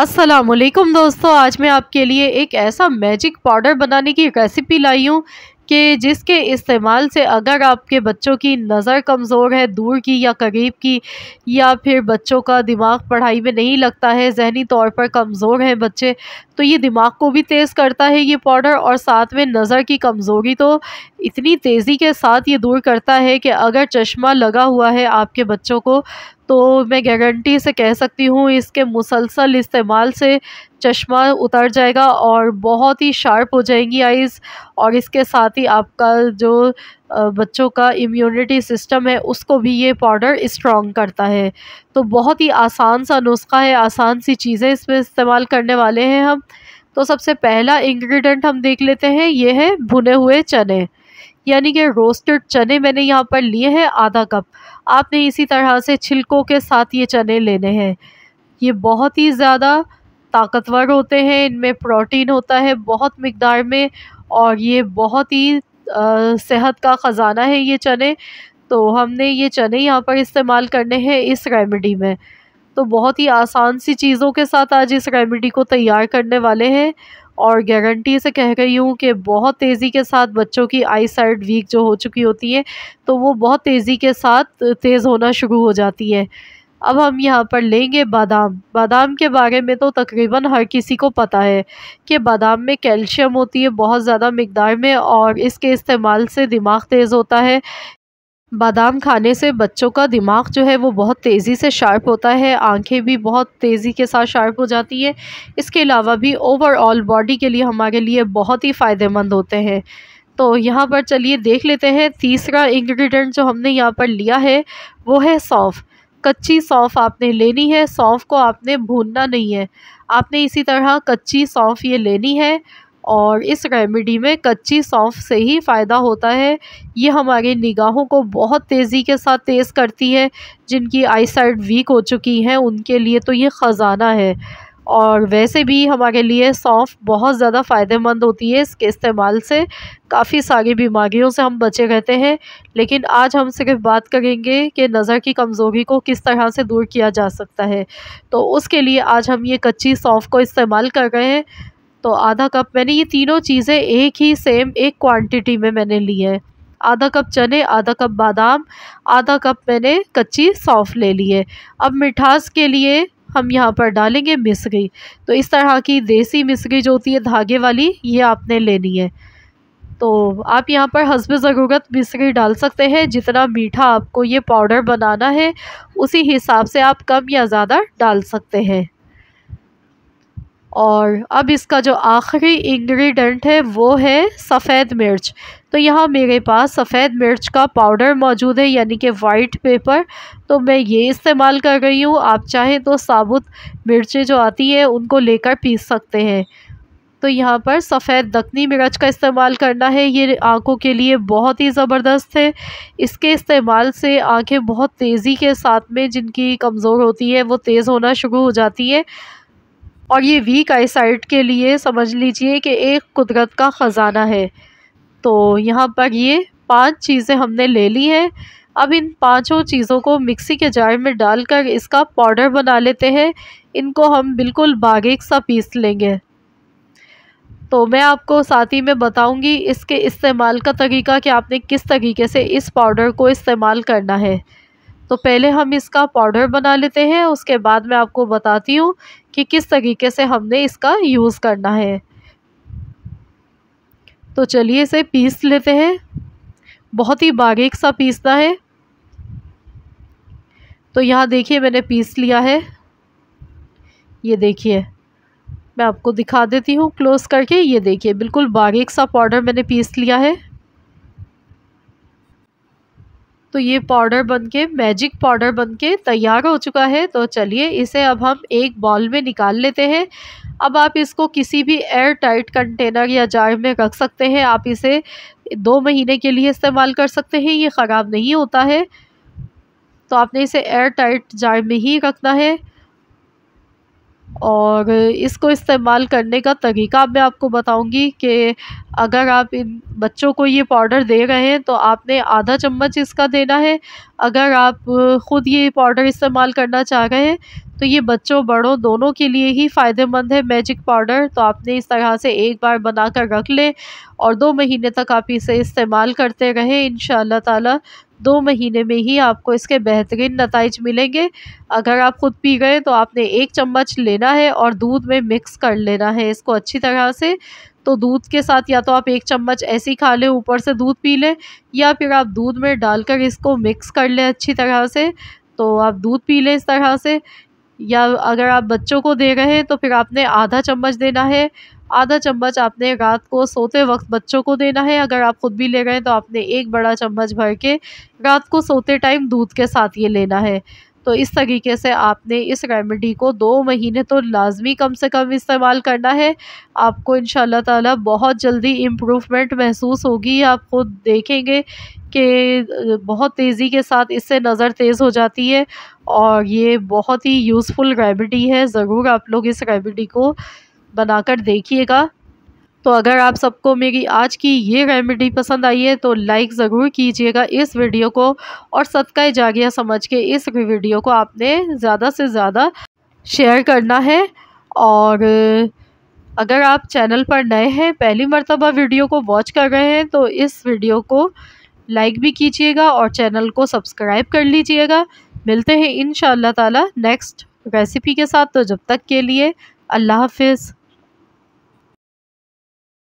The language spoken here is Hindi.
असलकुम दोस्तों आज मैं आपके लिए एक ऐसा मैजिक पाउडर बनाने की रेसिपी लाई हूँ कि जिसके इस्तेमाल से अगर आपके बच्चों की नज़र कमज़ोर है दूर की या करीब की या फिर बच्चों का दिमाग पढ़ाई में नहीं लगता है जहनी तौर पर कमज़ोर हैं बच्चे तो ये दिमाग को भी तेज़ करता है ये पाउडर और साथ में नज़र की कमज़ोरी तो इतनी तेज़ी के साथ ये दूर करता है कि अगर चश्मा लगा हुआ है आपके बच्चों को तो मैं गारंटी से कह सकती हूँ इसके मुसलसल इस्तेमाल से चश्मा उतर जाएगा और बहुत ही शार्प हो जाएंगी आइज़ और इसके साथ ही आपका जो बच्चों का इम्यूनिटी सिस्टम है उसको भी ये पाउडर स्ट्रॉन्ग करता है तो बहुत ही आसान सा नुस्खा है आसान सी चीज़ें इसमें इस्तेमाल करने वाले हैं हम तो सबसे पहला इंग्रेडिएंट हम देख लेते हैं ये है भुने हुए चने यानी कि रोस्टेड चने मैंने यहाँ पर लिए हैं आधा कप आपने इसी तरह से छिलकों के साथ ये चने लेने हैं ये बहुत ही ज़्यादा ताकतवर होते हैं इनमें प्रोटीन होता है बहुत मकदार में और ये बहुत ही सेहत का ख़जाना है ये चने तो हमने ये चने यहाँ पर इस्तेमाल करने हैं इस रेमेडी में तो बहुत ही आसान सी चीज़ों के साथ आज इस रेमेडी को तैयार करने वाले हैं और गारंटी से कह रही हूँ कि बहुत तेज़ी के साथ बच्चों की आई साइड वीक जो हो चुकी होती है तो वो बहुत तेज़ी के साथ तेज़ होना शुरू हो जाती है अब हम यहाँ पर लेंगे बादाम बादाम के बारे में तो तकरीबन हर किसी को पता है कि बादाम में कैल्शियम होती है बहुत ज़्यादा मकदार में और इसके इस्तेमाल से दिमाग तेज़ होता है बादाम खाने से बच्चों का दिमाग जो है वो बहुत तेज़ी से शार्प होता है आंखें भी बहुत तेज़ी के साथ शार्प हो जाती है इसके अलावा भी ओवरऑल बॉडी के लिए हमारे लिए बहुत ही फ़ायदेमंद होते हैं तो यहाँ पर चलिए देख लेते हैं तीसरा इंग्रेडिएंट जो हमने यहाँ पर लिया है वो है सौंफ कच्ची सौंफ आपने लेनी है सौंफ को आपने भूनना नहीं है आपने इसी तरह कच्ची सौंफ ये लेनी है और इस रेमेडी में कच्ची सौंफ से ही फ़ायदा होता है ये हमारी निगाहों को बहुत तेज़ी के साथ तेज़ करती है जिनकी आई साइड वीक हो चुकी हैं उनके लिए तो ये ख़जाना है और वैसे भी हमारे लिए सौंफ बहुत ज़्यादा फ़ायदेमंद होती है इसके इस्तेमाल से काफ़ी सारी बीमारियों से हम बचे रहते हैं लेकिन आज हम सिर्फ बात करेंगे कि नज़र की कमज़ोरी को किस तरह से दूर किया जा सकता है तो उसके लिए आज हम ये कच्ची सौंफ को इस्तेमाल कर रहे हैं तो आधा कप मैंने ये तीनों चीज़ें एक ही सेम एक क्वांटिटी में मैंने ली है आधा कप चने आधा कप बादाम आधा कप मैंने कच्ची सौंफ ले ली है अब मिठास के लिए हम यहाँ पर डालेंगे मिसरी तो इस तरह की देसी मिसरी जो होती है धागे वाली ये आपने लेनी है तो आप यहाँ पर हसब ज़रूरत मिसरी डाल सकते हैं जितना मीठा आपको ये पाउडर बनाना है उसी हिसाब से आप कम या ज़्यादा डाल सकते हैं और अब इसका जो आखिरी इंग्रेडिएंट है वो है सफ़ेद मिर्च तो यहाँ मेरे पास सफ़ेद मिर्च का पाउडर मौजूद है यानी कि वाइट पेपर तो मैं ये इस्तेमाल कर रही हूँ आप चाहें तो साबुत मिर्चें जो आती हैं उनको लेकर पीस सकते हैं तो यहाँ पर सफ़ेद दखनी मिर्च का इस्तेमाल करना है ये आँखों के लिए बहुत ही ज़बरदस्त है इसके इस्तेमाल से आँखें बहुत तेज़ी के साथ में जिनकी कमज़ोर होती है वो तेज़ होना शुरू हो जाती है और ये वीक आई साइड के लिए समझ लीजिए कि एक कुदरत का ख़जाना है तो यहाँ पर ये पांच चीज़ें हमने ले ली हैं अब इन पांचों चीज़ों को मिक्सी के जार में डालकर इसका पाउडर बना लेते हैं इनको हम बिल्कुल बारीक सा पीस लेंगे तो मैं आपको साथ ही में बताऊंगी इसके इस्तेमाल का तरीका कि आपने किस तरीके से इस पाउडर को इस्तेमाल करना है तो पहले हम इसका पाउडर बना लेते हैं उसके बाद मैं आपको बताती हूँ कि किस तरीके से हमने इसका यूज़ करना है तो चलिए इसे पीस लेते हैं बहुत ही बारीक सा पीसना है तो यहाँ देखिए मैंने पीस लिया है ये देखिए मैं आपको दिखा देती हूँ क्लोज़ करके ये देखिए बिल्कुल बारीक सा पाउडर मैंने पीस लिया है तो ये पाउडर बन के मैजिक पाउडर बन के तैयार हो चुका है तो चलिए इसे अब हम एक बॉल में निकाल लेते हैं अब आप इसको किसी भी एयर टाइट कंटेनर या जार में रख सकते हैं आप इसे दो महीने के लिए इस्तेमाल कर सकते हैं ये ख़राब नहीं होता है तो आपने इसे एयर टाइट जार में ही रखना है और इसको इस्तेमाल करने का तरीका मैं आपको बताऊंगी कि अगर आप इन बच्चों को ये पाउडर दे रहे हैं तो आपने आधा चम्मच इसका देना है अगर आप ख़ुद ये पाउडर इस्तेमाल करना चाह रहे हैं तो ये बच्चों बड़ों दोनों के लिए ही फ़ायदेमंद है मैजिक पाउडर तो आपने इस तरह से एक बार बना कर रख लें और दो महीने तक आप इसे इस्तेमाल करते रहें इन ताला दो महीने में ही आपको इसके बेहतरीन नतज मिलेंगे अगर आप ख़ुद पी गए तो आपने एक चम्मच लेना है और दूध में मिक्स कर लेना है इसको अच्छी तरह से तो दूध के साथ या तो आप एक चम्मच ऐसे ही खा लें ऊपर से दूध पी लें या फिर आप दूध में डालकर इसको मिक्स कर लें अच्छी तरह से तो आप दूध पी लें इस तरह से या अगर आप बच्चों को दे रहे हैं तो फिर आपने आधा चम्मच देना है आधा चम्मच आपने रात को सोते वक्त बच्चों को देना है अगर आप ख़ुद भी ले रहे हैं तो आपने एक बड़ा चम्मच भर के रात को सोते टाइम दूध के साथ ये लेना है तो इस तरीके से आपने इस रेमेडी को दो महीने तो लाजमी कम से कम इस्तेमाल करना है आपको इन ताला बहुत जल्दी इम्प्रूवमेंट महसूस होगी आप खुद देखेंगे कि बहुत तेज़ी के साथ इससे नज़र तेज़ हो जाती है और ये बहुत ही यूज़फुल रेमेडी है ज़रूर आप लोग इस रेमेडी को बनाकर देखिएगा तो अगर आप सबको मेरी आज की ये रेमेडी पसंद आई है तो लाइक ज़रूर कीजिएगा इस वीडियो को और सदका जागिया समझ के इस वीडियो को आपने ज़्यादा से ज़्यादा शेयर करना है और अगर आप चैनल पर नए हैं पहली मरतबा वीडियो को वॉच कर रहे हैं तो इस वीडियो को लाइक भी कीजिएगा और चैनल को सब्सक्राइब कर लीजिएगा मिलते हैं इन ताला नेक्स्ट रेसिपी के साथ तो जब तक के लिए अल्लाह हाफिज़